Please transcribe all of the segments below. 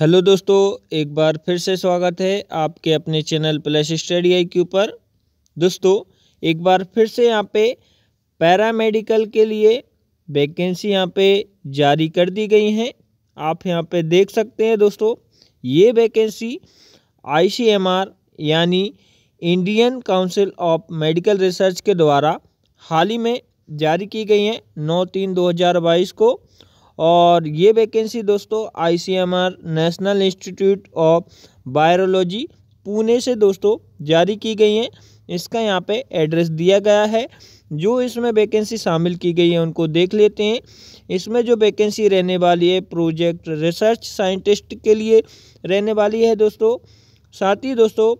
hello दोस्तों एक बार फिर से स्वागत है आपके अपने channel plus study I Q पर दोस्तों एक बार फिर से यहाँ पे पैरामेडिकल के लिए वैकेंसी यहाँ पे जारी कर दी गई हैं आप यहाँ पे देख सकते हैं दोस्तों ये वैकेंसी आईसीएमआर यानी Indian council of medical research के द्वारा हाल ही में जारी की गई हैं नौ तीन दो हज़ार बाईस को और ये वैकेंसी दोस्तों ICMR national institute of virology Pune से दोस्तों जारी की गई हैं इसका यहाँ पे एड्रेस दिया गया है जो इसमें वैकेंसी शामिल की गई है उनको देख लेते हैं इसमें जो वैकेंसी रहने वाली है प्रोजेक्ट रिसर्च साइंटिस्ट के लिए रहने वाली है दोस्तों साथ ही दोस्तों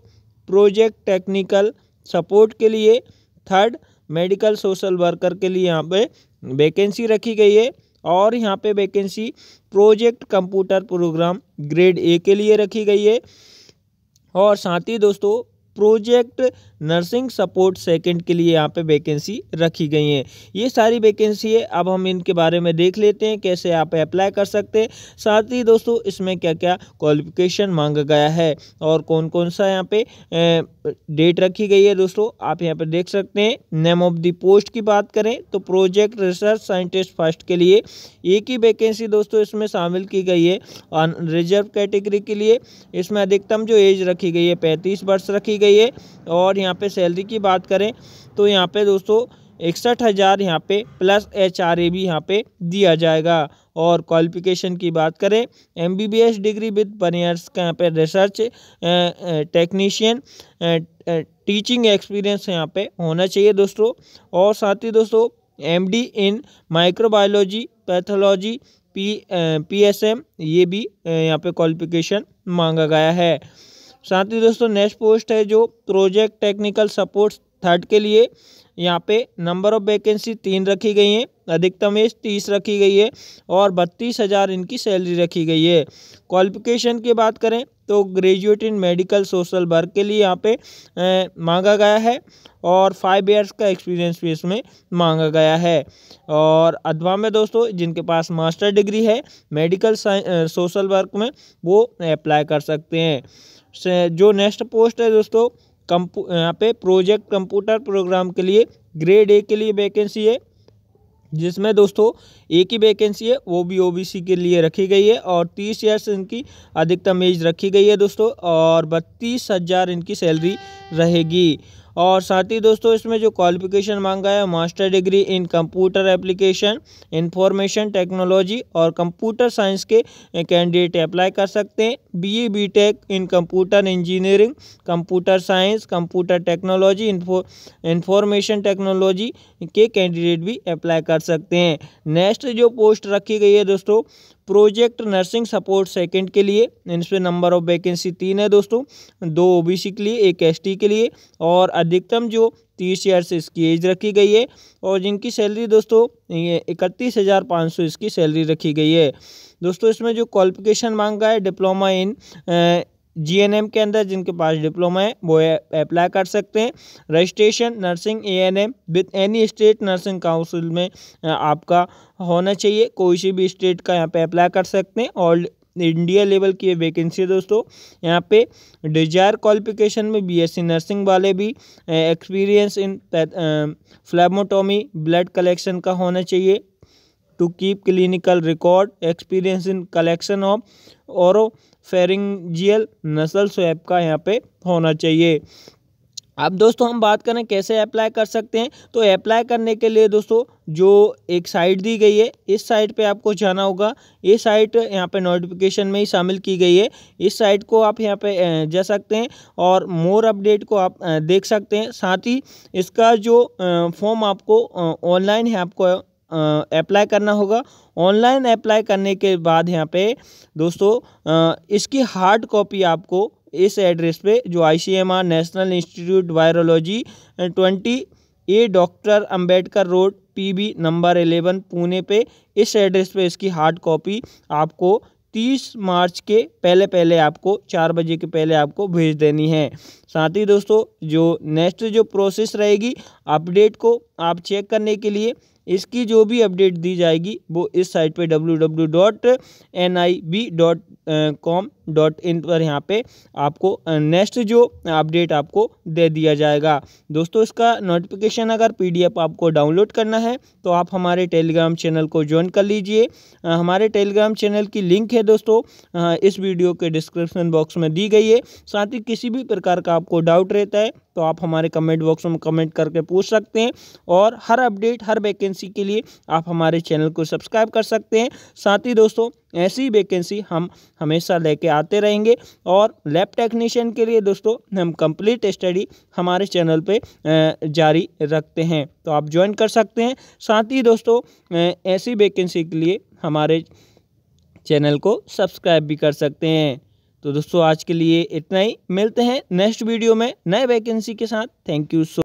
प्रोजेक्ट टेक्निकल सपोर्ट के लिए थर्ड मेडिकल सोशल वर्कर के लिए यहाँ पे वैकेंसी रखी गई है और यहाँ पे vacancy project computer program grade A के लिए रखी गई है और साथ ही दोस्तों प्रोजेक्ट नर्सिंग सपोर्ट सेकंड के लिए यहाँ पे वैकेंसी रखी गई हैं ये सारी वैकेंसी है अब हम इनके बारे में देख लेते हैं कैसे आप अप्लाई कर सकते हैं साथ ही दोस्तों इसमें क्या क्या क्वालिफिकेशन मांगा गया है और कौन कौन सा यहाँ पे डेट रखी गई है दोस्तों आप यहाँ पर देख सकते हैं नेम ऑफ दी पोस्ट की बात करें तो प्रोजेक्ट रिसर्च साइंटिस्ट फर्स्ट के लिए एक ही वैकेंसी दोस्तों इसमें शामिल की गई है रिजर्व कैटेगरी के लिए इसमें अधिकतम जो एज रखी गई है पैंतीस वर्ष रखी गई गई है और यहाँ पे सैलरी की बात करें तो यहाँ पे दोस्तों इकसठ हज़ार यहाँ पे प्लस एच आर ए भी यहाँ पे दिया जाएगा और क्वालिफिकेशन की बात करें M B B S degree with one years का यहाँ पे रिसर्च टेक्नीशियन टीचिंग एक्सपीरियंस यहाँ पे होना चाहिए दोस्तों और साथ ही दोस्तों M D in microbiology pathology P P S M ये भी यहाँ पे क्वालिफिकेशन मांगा गया है साथ ही दोस्तों नेक्स्ट पोस्ट है जो प्रोजेक्ट टेक्निकल सपोर्ट थर्ड के लिए यहाँ पे नंबर ऑफ वैकेंसी तीन रखी गई हैं अधिकतम एज तीस रखी गई है और बत्तीस हज़ार इनकी सैलरी रखी गई है क्वालिफिकेशन की बात करें तो graduate in medical social work के लिए यहाँ पे ए, मांगा गया है और फाइव ईयर्स का एक्सपीरियंस भी इसमें मांगा गया है और अदवा में दोस्तों जिनके पास मास्टर डिग्री है मेडिकल सोशल वर्क में वो अप्लाई कर सकते हैं जो नेक्स्ट पोस्ट है दोस्तों कंपू यहाँ पे प्रोजेक्ट कंप्यूटर प्रोग्राम के लिए ग्रेड ए के लिए वैकेंसी है जिसमें दोस्तों एक ही वैकेंसी है वो भी ओबीसी के लिए रखी गई है और तीस ईयर्स इनकी अधिकतम एज रखी गई है दोस्तों और बत्तीस हज़ार इनकी सैलरी रहेगी और साथ ही दोस्तों इसमें जो क्वालिफिकेशन मांगा है master degree in computer application information technology और कंप्यूटर साइंस के कैंडिडेट अप्लाई कर सकते हैं B A B tech in computer engineering computer science computer technology information technology के कैंडिडेट भी अप्लाई कर सकते हैं नेक्स्ट जो पोस्ट रखी गई है दोस्तों प्रोजेक्ट नर्सिंग सपोर्ट सेकंड के लिए इनमें नंबर ऑफ वैकेंसी तीन है दोस्तों दो ओबीसी के लिए एक एसटी के लिए और अधिकतम जो तीस ईयर से इसकी एज रखी गई है और जिनकी सैलरी दोस्तों इकतीस हज़ार पाँच सौ इसकी सैलरी रखी गई है दोस्तों इसमें जो क्वालिफिकेशन मांगा है डिप्लोमा इन जीएनएम के अंदर जिनके पास डिप्लोमा है वो अप्लाई कर सकते हैं registration nursing ANM with any state nursing council में आपका होना चाहिए कोई सी भी स्टेट का यहाँ पे अप्लाई कर सकते हैं और इंडिया लेवल की वैकेंसी है दोस्तों यहाँ पे डिजायर क्वालिफिकेशन में बीएससी नर्सिंग वाले भी experience in phlebotomy blood collection का होना चाहिए to keep clinical record experience in collection of और फेरिंगजियल नसल स्वैप का यहाँ पे होना चाहिए अब दोस्तों हम बात करें कैसे अप्लाई कर सकते हैं तो अप्लाई करने के लिए दोस्तों जो एक साइट दी गई है इस साइट पे आपको जाना होगा ये साइट यहाँ पे नोटिफिकेशन में ही शामिल की गई है इस साइट को आप यहाँ पे जा सकते हैं और मोर अपडेट को आप देख सकते हैं साथ ही इसका जो फॉर्म आपको ऑनलाइन है आपको अप्लाई करना होगा ऑनलाइन अप्लाई करने के बाद यहाँ पे दोस्तों इसकी हार्ड कॉपी आपको इस एड्रेस पे जो आई national institute virology twenty A doctor Ambedkar road PB number eleven Pune पे इस एड्रेस पे इसकी हार्ड कॉपी आपको तीस मार्च के पहले पहले आपको चार बजे के पहले आपको भेज देनी है साथ ही दोस्तों जो नेक्स्ट जो प्रोसेस रहेगी अपडेट को आप चेक करने के लिए इसकी जो भी अपडेट दी जाएगी वो इस साइट पे W W dot N I B dot com dot in पर यहाँ पे आपको नेक्स्ट जो अपडेट आपको दे दिया जाएगा दोस्तों इसका नोटिफिकेशन अगर पीडीएफ आपको डाउनलोड करना है तो आप हमारे टेलीग्राम चैनल को ज्वाइन कर लीजिए हमारे टेलीग्राम चैनल की लिंक है दोस्तों इस वीडियो के डिस्क्रिप्शन बॉक्स में दी गई है साथ ही किसी भी प्रकार का आपको डाउट रहता है तो आप हमारे कमेंट बॉक्स में कमेंट करके पूछ सकते हैं और हर अपडेट हर वैकेंसी के लिए आप हमारे चैनल को सब्सक्राइब कर सकते हैं साथ ही दोस्तों ऐसी वैकेंसी हम हमेशा लेके आते रहेंगे और लैब टेक्नीशियन के लिए दोस्तों हम कंप्लीट स्टडी हमारे चैनल पे जारी रखते हैं तो आप ज्वाइन कर सकते हैं साथ ही दोस्तों ऐसी वैकेंसी के लिए हमारे चैनल को सब्सक्राइब भी कर सकते हैं तो दोस्तों आज के लिए इतना ही मिलते हैं नेक्स्ट वीडियो में नए वैकेंसी के साथ थैंक यू सो